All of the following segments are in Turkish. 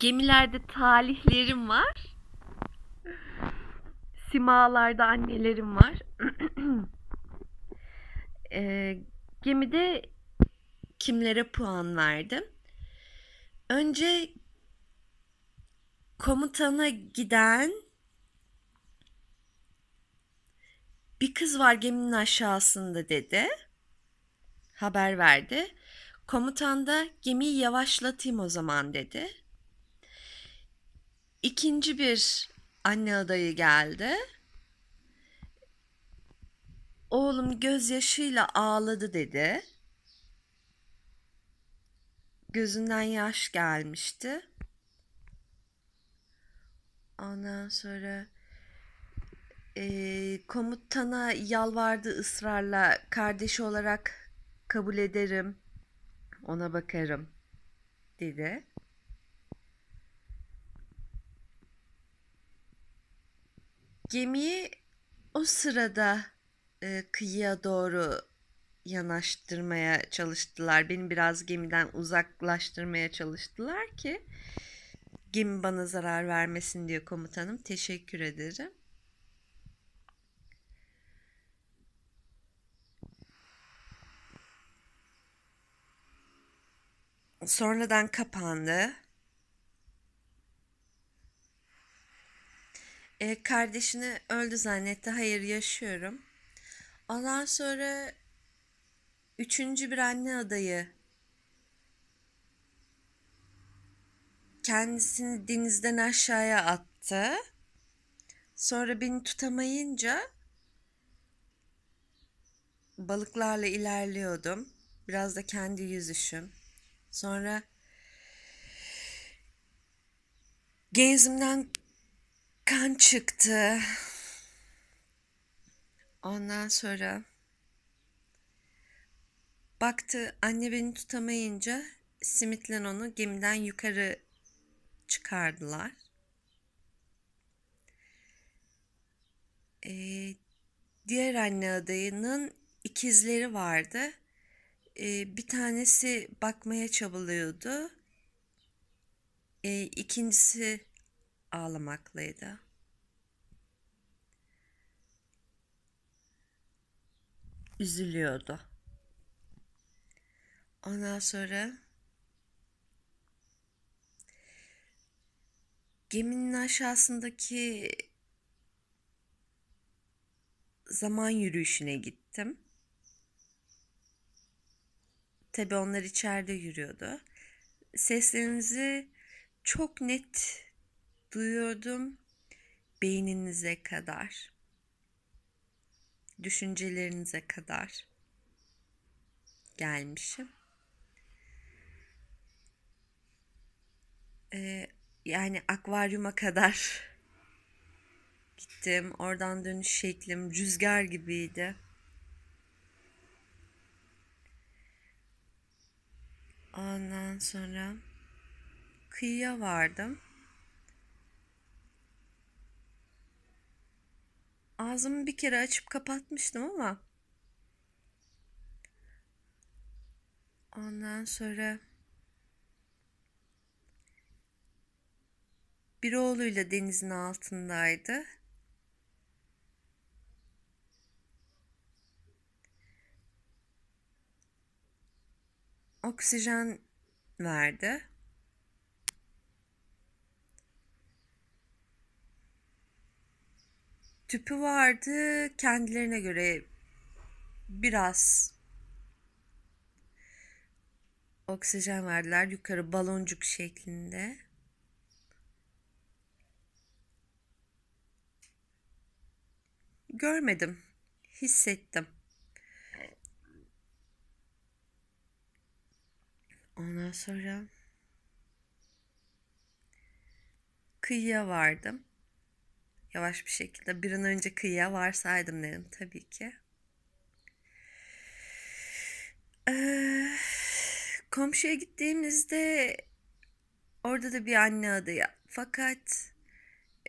Gemilerde talihlerim var. Simalarda annelerim var. e, gemide kimlere puan verdim? Önce komutana giden bir kız var geminin aşağısında dedi. Haber verdi. Komutan da gemiyi yavaşlatayım o zaman dedi ikinci bir anne adayı geldi. Oğlum gözyaşıyla ağladı dedi. Gözünden yaş gelmişti. Ondan sonra e, komutana yalvardı ısrarla kardeşi olarak kabul ederim ona bakarım dedi. Gemiyi o sırada e, kıyıya doğru yanaştırmaya çalıştılar. Beni biraz gemiden uzaklaştırmaya çalıştılar ki gemi bana zarar vermesin diye komutanım. Teşekkür ederim. Sonradan kapandı. E, kardeşini öldü zannetti. Hayır yaşıyorum. Ondan sonra üçüncü bir anne adayı kendisini denizden aşağıya attı. Sonra beni tutamayınca balıklarla ilerliyordum. Biraz da kendi yüzüşüm. Sonra gezimden kan çıktı. Ondan sonra baktı anne beni tutamayınca simitle onu gemiden yukarı çıkardılar. Ee, diğer anne adayının ikizleri vardı. Ee, bir tanesi bakmaya çabalıyordu. Ee, ikincisi ağlamaklıydı. üzülüyordu. Ondan sonra geminin aşağısındaki zaman yürüyüşüne gittim. Tabi onlar içeride yürüyordu. Seslerinizi çok net duyuyordum beyninize kadar düşüncelerinize kadar gelmişim. Ee, yani akvaryuma kadar gittim. Oradan dönüş şeklim rüzgar gibiydi. Ondan sonra kıyıya vardım. ağzımı bir kere açıp kapatmıştım ama ondan sonra bir oğluyla denizin altındaydı. Oksijen verdi. tüpü vardı. Kendilerine göre biraz oksijen verdiler yukarı baloncuk şeklinde. Görmedim, hissettim. Ondan sonra kıyıya vardım. Yavaş bir şekilde bir an önce kıyıya varsaydım dedim tabii ki. Ee, komşuya gittiğimizde orada da bir anne ya Fakat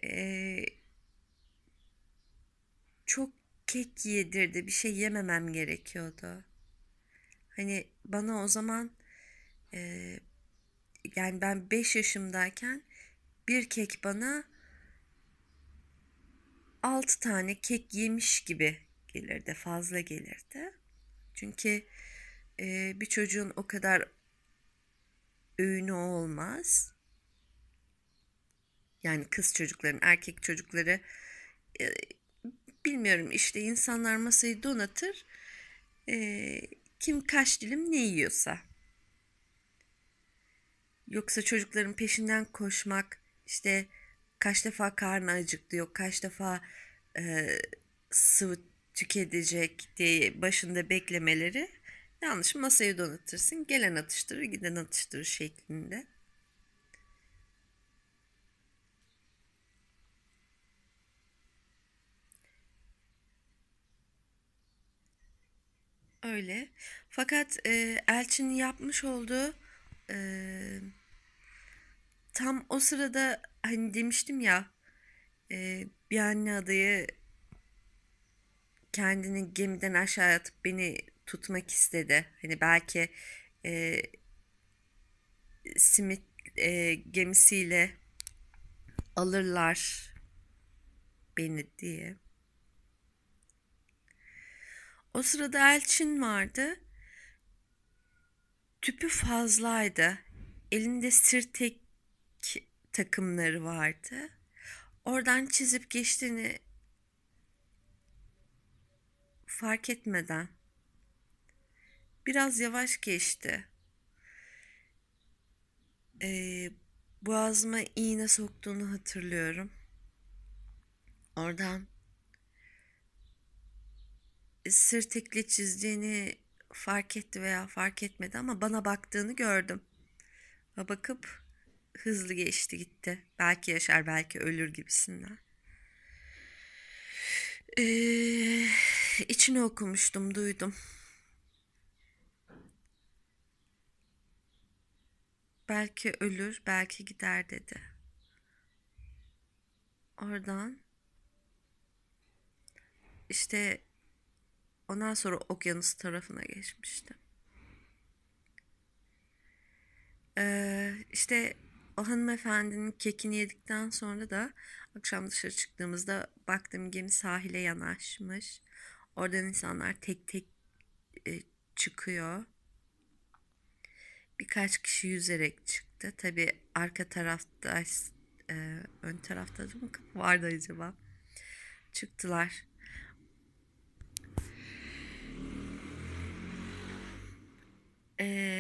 e, çok kek yedirdi. Bir şey yememem gerekiyordu. Hani bana o zaman e, yani ben 5 yaşımdayken bir kek bana 6 tane kek yemiş gibi gelirdi, fazla gelirdi. Çünkü e, bir çocuğun o kadar öğünü olmaz. Yani kız çocukların, erkek çocukları e, bilmiyorum işte insanlar masayı donatır. E, kim kaç dilim ne yiyorsa. Yoksa çocukların peşinden koşmak, işte kaç defa karnı acıktı yok, kaç defa e, sıvı tüketecek diye başında beklemeleri yanlış masayı donatırsın. Gelen atıştırır, giden atıştırır şeklinde. Öyle. Fakat e, Elçin yapmış olduğu e, tam o sırada hani demiştim ya e, bir anne adayı kendini gemiden aşağı atıp beni tutmak istedi. Hani belki e, simit e, gemisiyle alırlar beni diye. O sırada Elçin vardı. Tüpü fazlaydı. Elinde sirtek takımları vardı. Oradan çizip geçtiğini fark etmeden biraz yavaş geçti. Ee, boğazıma iğne soktuğunu hatırlıyorum. Oradan sırtekli çizdiğini fark etti veya fark etmedi ama bana baktığını gördüm. Bakıp hızlı geçti gitti. Belki yaşar belki ölür gibisinden. Ee, içini okumuştum duydum. Belki ölür belki gider dedi. Oradan işte ondan sonra okyanus tarafına geçmiştim. Ee, işte o hanımefendinin kekini yedikten sonra da akşam dışarı çıktığımızda baktım gemi sahile yanaşmış. Oradan insanlar tek tek e, çıkıyor. Birkaç kişi yüzerek çıktı. Tabi arka tarafta e, ön tarafta da mı vardı acaba? Çıktılar. Eee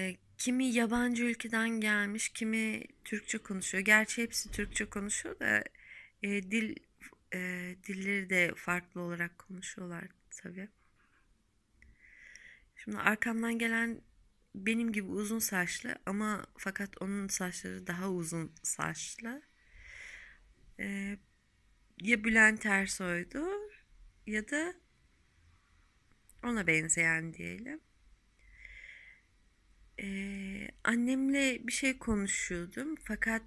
kimi yabancı ülkeden gelmiş, kimi Türkçe konuşuyor. Gerçi hepsi Türkçe konuşuyor da e, dil e, dilleri de farklı olarak konuşuyorlar tabii. Şimdi arkamdan gelen benim gibi uzun saçlı ama fakat onun saçları daha uzun saçlı. E, ya Bülent Ersoy'du ya da ona benzeyen diyelim. Ee, annemle bir şey konuşuyordum fakat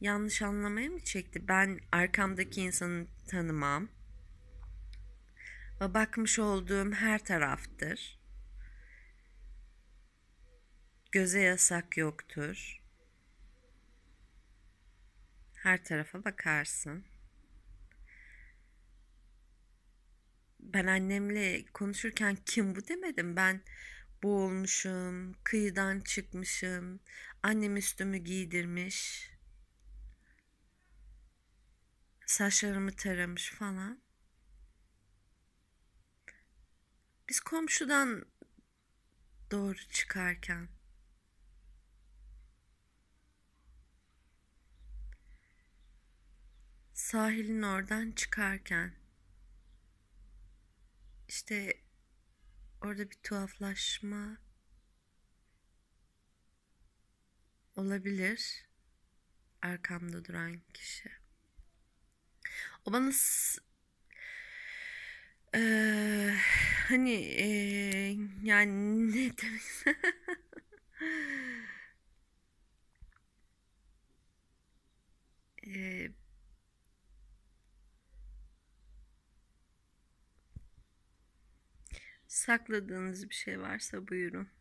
yanlış anlamaya mı çekti? Ben arkamdaki insanı tanımam. ve Bakmış olduğum her taraftır. Göze yasak yoktur. Her tarafa bakarsın. Ben annemle konuşurken kim bu demedim. Ben Boğulmuşum, kıyıdan çıkmışım. Annem üstümü giydirmiş. Saçlarımı taramış falan. Biz komşudan doğru çıkarken sahilin oradan çıkarken işte orada bir tuhaflaşma olabilir arkamda duran kişi. O bana ee, hani ee, yani ne demek sakladığınız bir şey varsa buyurun.